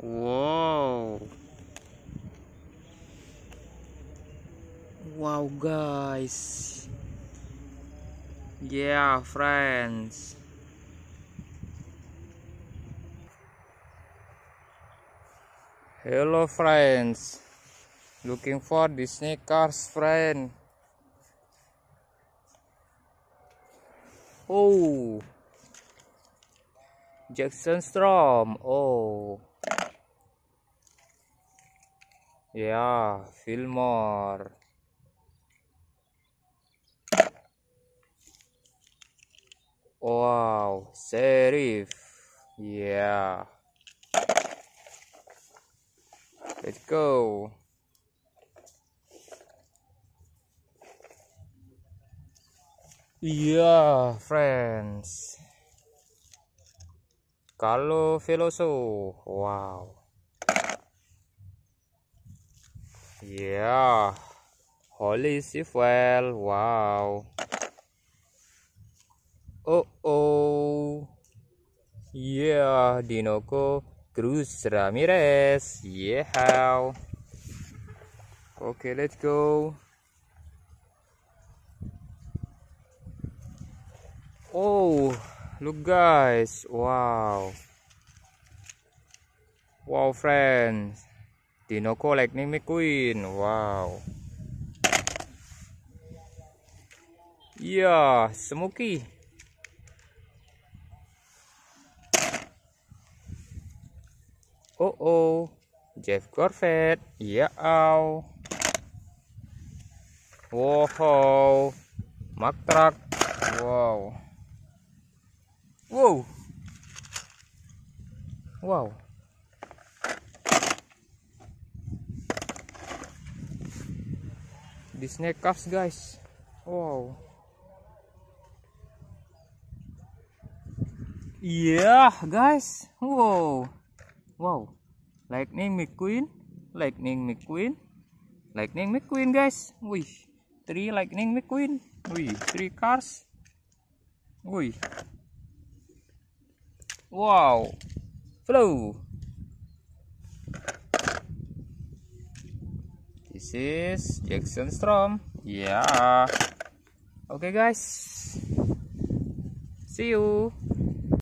Wow. Wow guys. Yeah, friends. Hello friends. Looking for Disney cars friend. Oh. Jackson Strom. Oh. Yeah, Fillmore. Wow, Serif. Yeah. Let's go. Yeah, friends. Carlo filoso. Wow. Yeah. Holy Sifwell. Wow. Oh oh. Yeah, Dinoco Cruz Ramirez. Yeah. Okay, let's go. Oh, look guys. Wow. Wow, friends. Dino kolek nih McQueen wow iya semuki. oh oh Jeff Corvette iya au wow Mack wow wow wow di sneakers cars guys wow iya yeah, guys wow wow lightning mcqueen lightning mcqueen lightning mcqueen guys wih three lightning mcqueen wih three cars wih wow flow This is Jackson Strom. Yeah. Okay guys. See you.